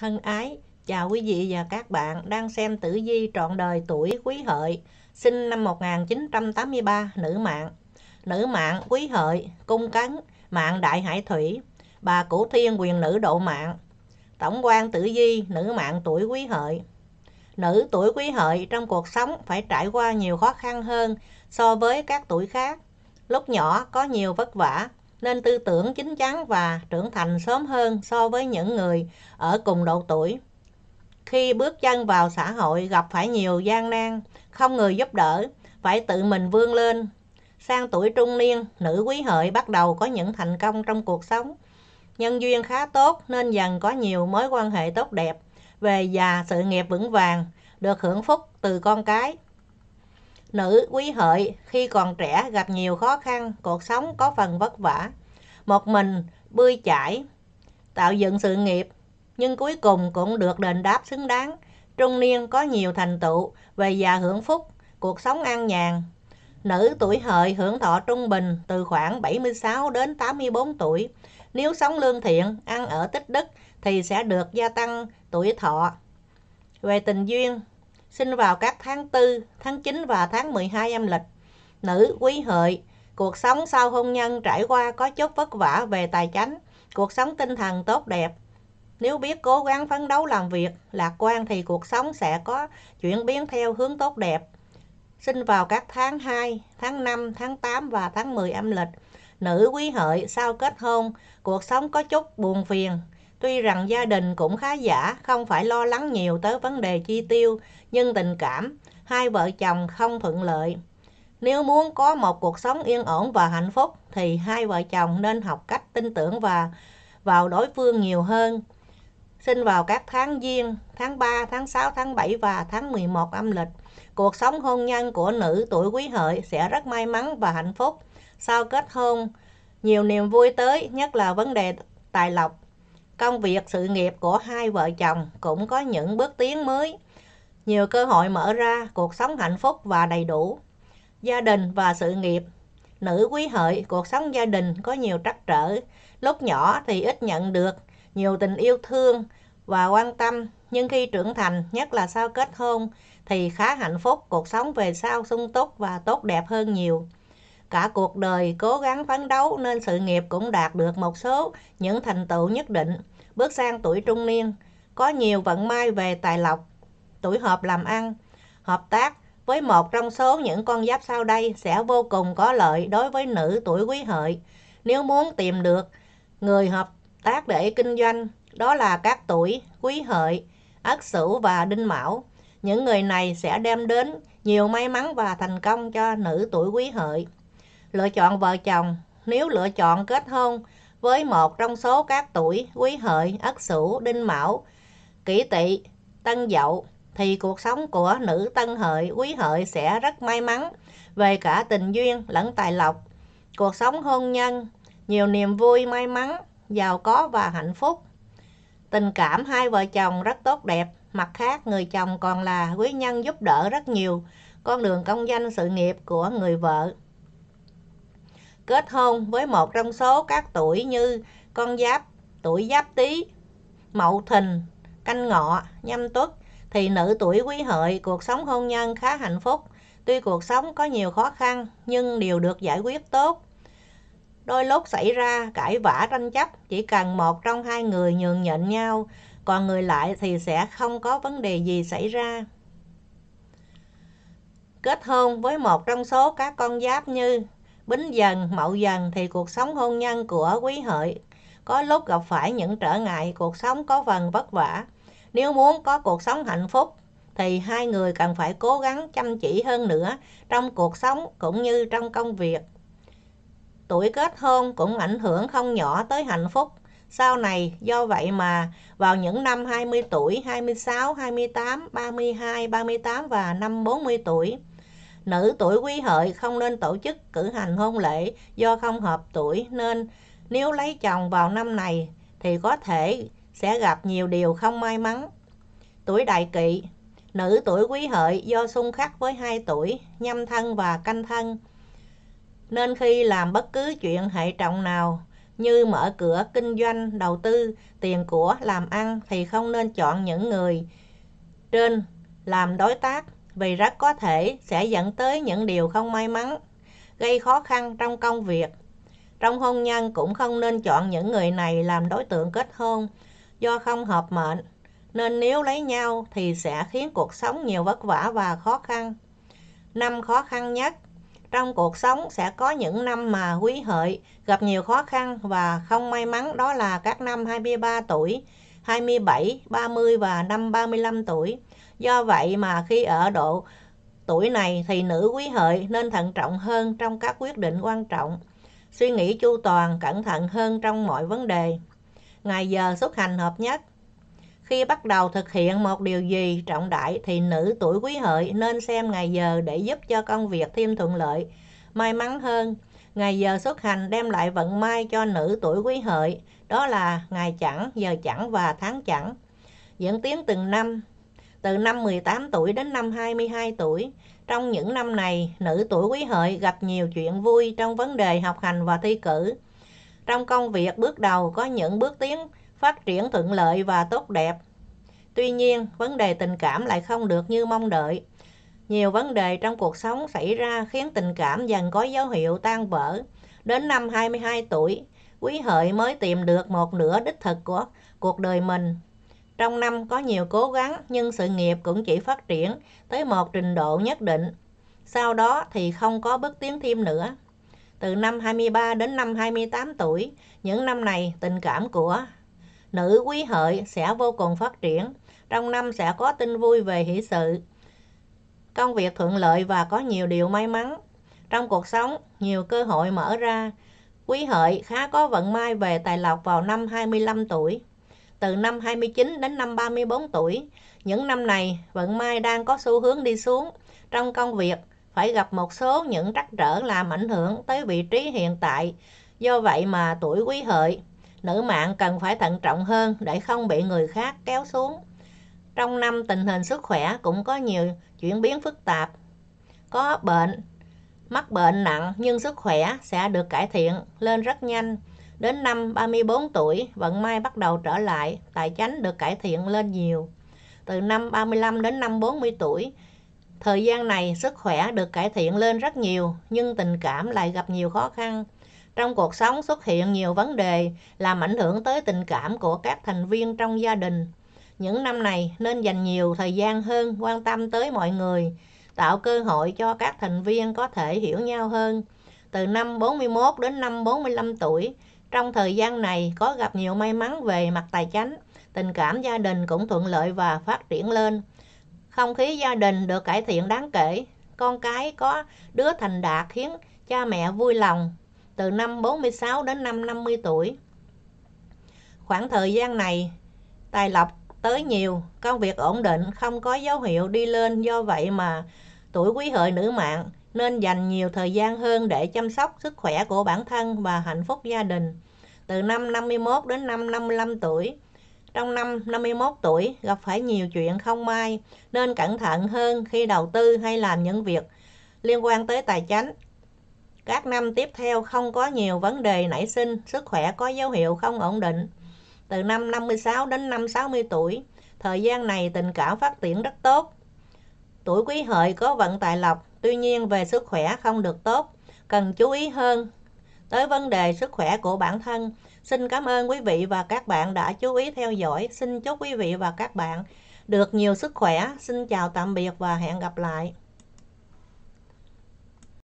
thân ái, chào quý vị và các bạn đang xem tử vi trọn đời tuổi quý hợi, sinh năm 1983, nữ mạng. Nữ mạng quý hợi, cung cấn, mạng đại hải thủy, bà Cổ Thiên quyền nữ độ mạng. Tổng quan tử vi nữ mạng tuổi quý hợi. Nữ tuổi quý hợi trong cuộc sống phải trải qua nhiều khó khăn hơn so với các tuổi khác. Lúc nhỏ có nhiều vất vả, nên tư tưởng chín chắn và trưởng thành sớm hơn so với những người ở cùng độ tuổi. Khi bước chân vào xã hội gặp phải nhiều gian nan, không người giúp đỡ, phải tự mình vươn lên. Sang tuổi trung niên, nữ quý hợi bắt đầu có những thành công trong cuộc sống. Nhân duyên khá tốt nên dần có nhiều mối quan hệ tốt đẹp, về già sự nghiệp vững vàng, được hưởng phúc từ con cái, Nữ quý hợi khi còn trẻ gặp nhiều khó khăn, cuộc sống có phần vất vả. Một mình bươi chải, tạo dựng sự nghiệp, nhưng cuối cùng cũng được đền đáp xứng đáng. Trung niên có nhiều thành tựu, về già hưởng phúc, cuộc sống an nhàn. Nữ tuổi hợi hưởng thọ trung bình từ khoảng 76 đến 84 tuổi. Nếu sống lương thiện, ăn ở tích đức thì sẽ được gia tăng tuổi thọ. Về tình duyên, sinh vào các tháng 4, tháng 9 và tháng 12 âm lịch. Nữ quý hợi, cuộc sống sau hôn nhân trải qua có chút vất vả về tài chánh, cuộc sống tinh thần tốt đẹp. Nếu biết cố gắng phấn đấu làm việc, lạc quan thì cuộc sống sẽ có chuyển biến theo hướng tốt đẹp. Sinh vào các tháng 2, tháng 5, tháng 8 và tháng 10 âm lịch. Nữ quý hợi sau kết hôn, cuộc sống có chút buồn phiền, Tuy rằng gia đình cũng khá giả, không phải lo lắng nhiều tới vấn đề chi tiêu, nhưng tình cảm, hai vợ chồng không thuận lợi. Nếu muốn có một cuộc sống yên ổn và hạnh phúc thì hai vợ chồng nên học cách tin tưởng và vào đối phương nhiều hơn. Sinh vào các tháng Giêng, tháng 3, tháng 6, tháng 7 và tháng 11 âm lịch, cuộc sống hôn nhân của nữ tuổi Quý Hợi sẽ rất may mắn và hạnh phúc. Sau kết hôn, nhiều niềm vui tới, nhất là vấn đề tài lộc Công việc sự nghiệp của hai vợ chồng cũng có những bước tiến mới. Nhiều cơ hội mở ra cuộc sống hạnh phúc và đầy đủ. Gia đình và sự nghiệp Nữ quý hợi, cuộc sống gia đình có nhiều trắc trở. Lúc nhỏ thì ít nhận được nhiều tình yêu thương và quan tâm. Nhưng khi trưởng thành, nhất là sau kết hôn, thì khá hạnh phúc, cuộc sống về sau sung túc và tốt đẹp hơn nhiều. Cả cuộc đời cố gắng phấn đấu nên sự nghiệp cũng đạt được một số những thành tựu nhất định bước sang tuổi trung niên, có nhiều vận may về tài lộc, tuổi hợp làm ăn, hợp tác với một trong số những con giáp sau đây sẽ vô cùng có lợi đối với nữ tuổi quý hợi. Nếu muốn tìm được người hợp tác để kinh doanh, đó là các tuổi quý hợi, ất sửu và đinh mão. Những người này sẽ đem đến nhiều may mắn và thành công cho nữ tuổi quý hợi. Lựa chọn vợ chồng, nếu lựa chọn kết hôn với một trong số các tuổi quý hợi, ất sửu, đinh mão, kỷ tỵ, tân dậu thì cuộc sống của nữ tân hợi, quý hợi sẽ rất may mắn về cả tình duyên lẫn tài lộc. Cuộc sống hôn nhân, nhiều niềm vui may mắn, giàu có và hạnh phúc. Tình cảm hai vợ chồng rất tốt đẹp, mặt khác người chồng còn là quý nhân giúp đỡ rất nhiều con đường công danh sự nghiệp của người vợ kết hôn với một trong số các tuổi như con giáp, tuổi giáp tý, mậu thìn, canh ngọ, nhâm tuất thì nữ tuổi quý hợi cuộc sống hôn nhân khá hạnh phúc. Tuy cuộc sống có nhiều khó khăn nhưng đều được giải quyết tốt. Đôi lúc xảy ra cãi vã tranh chấp chỉ cần một trong hai người nhường nhịn nhau, còn người lại thì sẽ không có vấn đề gì xảy ra. Kết hôn với một trong số các con giáp như Bính dần, mậu dần thì cuộc sống hôn nhân của quý hợi có lúc gặp phải những trở ngại, cuộc sống có phần vất vả. Nếu muốn có cuộc sống hạnh phúc thì hai người cần phải cố gắng chăm chỉ hơn nữa trong cuộc sống cũng như trong công việc. Tuổi kết hôn cũng ảnh hưởng không nhỏ tới hạnh phúc. Sau này do vậy mà vào những năm 20 tuổi, 26, 28, 32, 38 và năm 40 tuổi nữ tuổi quý hợi không nên tổ chức cử hành hôn lễ do không hợp tuổi nên nếu lấy chồng vào năm này thì có thể sẽ gặp nhiều điều không may mắn. Tuổi đại kỵ, nữ tuổi quý hợi do xung khắc với hai tuổi, nhâm thân và canh thân. Nên khi làm bất cứ chuyện hệ trọng nào như mở cửa, kinh doanh, đầu tư, tiền của, làm ăn thì không nên chọn những người trên làm đối tác vì rất có thể sẽ dẫn tới những điều không may mắn, gây khó khăn trong công việc. Trong hôn nhân cũng không nên chọn những người này làm đối tượng kết hôn do không hợp mệnh, nên nếu lấy nhau thì sẽ khiến cuộc sống nhiều vất vả và khó khăn. Năm khó khăn nhất Trong cuộc sống sẽ có những năm mà quý hợi gặp nhiều khó khăn và không may mắn đó là các năm 23 tuổi, 27, 30 và năm 35 tuổi. Do vậy mà khi ở độ tuổi này thì nữ quý hợi nên thận trọng hơn trong các quyết định quan trọng, suy nghĩ chu toàn, cẩn thận hơn trong mọi vấn đề. Ngày giờ xuất hành hợp nhất. Khi bắt đầu thực hiện một điều gì trọng đại thì nữ tuổi quý hợi nên xem ngày giờ để giúp cho công việc thêm thuận lợi, may mắn hơn. Ngày giờ xuất hành đem lại vận may cho nữ tuổi quý hợi, đó là ngày chẵn, giờ chẵn và tháng chẵn. dẫn tiến từng năm, từ năm 18 tuổi đến năm 22 tuổi. Trong những năm này, nữ tuổi quý hợi gặp nhiều chuyện vui trong vấn đề học hành và thi cử. Trong công việc bước đầu có những bước tiến phát triển thuận lợi và tốt đẹp. Tuy nhiên, vấn đề tình cảm lại không được như mong đợi. Nhiều vấn đề trong cuộc sống xảy ra khiến tình cảm dần có dấu hiệu tan vỡ. Đến năm 22 tuổi, Quý Hợi mới tìm được một nửa đích thực của cuộc đời mình. Trong năm có nhiều cố gắng nhưng sự nghiệp cũng chỉ phát triển tới một trình độ nhất định. Sau đó thì không có bước tiến thêm nữa. Từ năm 23 đến năm 28 tuổi, những năm này tình cảm của nữ quý hợi sẽ vô cùng phát triển. Trong năm sẽ có tin vui về hỷ sự. Công việc thuận lợi và có nhiều điều may mắn. Trong cuộc sống, nhiều cơ hội mở ra. Quý hợi khá có vận may về tài lộc vào năm 25 tuổi từ năm 29 đến năm 34 tuổi. Những năm này, vận may đang có xu hướng đi xuống. Trong công việc, phải gặp một số những trắc trở làm ảnh hưởng tới vị trí hiện tại. Do vậy mà tuổi quý hợi, nữ mạng cần phải thận trọng hơn để không bị người khác kéo xuống. Trong năm tình hình sức khỏe cũng có nhiều chuyển biến phức tạp. Có bệnh, mắc bệnh nặng nhưng sức khỏe sẽ được cải thiện lên rất nhanh. Đến năm 34 tuổi, vận may bắt đầu trở lại, tài chánh được cải thiện lên nhiều. Từ năm 35 đến năm 40 tuổi, thời gian này sức khỏe được cải thiện lên rất nhiều, nhưng tình cảm lại gặp nhiều khó khăn. Trong cuộc sống xuất hiện nhiều vấn đề làm ảnh hưởng tới tình cảm của các thành viên trong gia đình. Những năm này nên dành nhiều thời gian hơn quan tâm tới mọi người, tạo cơ hội cho các thành viên có thể hiểu nhau hơn. Từ năm 41 đến năm 45 tuổi, trong thời gian này có gặp nhiều may mắn về mặt tài chính, tình cảm gia đình cũng thuận lợi và phát triển lên. Không khí gia đình được cải thiện đáng kể, con cái có đứa thành đạt khiến cha mẹ vui lòng từ năm 46 đến năm 50 tuổi. Khoảng thời gian này, tài lộc tới nhiều, công việc ổn định, không có dấu hiệu đi lên do vậy mà tuổi quý hợi nữ mạng nên dành nhiều thời gian hơn để chăm sóc sức khỏe của bản thân và hạnh phúc gia đình. Từ năm 51 đến năm 55 tuổi, trong năm 51 tuổi gặp phải nhiều chuyện không may nên cẩn thận hơn khi đầu tư hay làm những việc liên quan tới tài chính. Các năm tiếp theo không có nhiều vấn đề nảy sinh, sức khỏe có dấu hiệu không ổn định. Từ năm 56 đến năm 60 tuổi, thời gian này tình cảm phát triển rất tốt. Tuổi quý hợi có vận tài lộc Tuy nhiên về sức khỏe không được tốt, cần chú ý hơn tới vấn đề sức khỏe của bản thân. Xin cảm ơn quý vị và các bạn đã chú ý theo dõi. Xin chúc quý vị và các bạn được nhiều sức khỏe. Xin chào tạm biệt và hẹn gặp lại.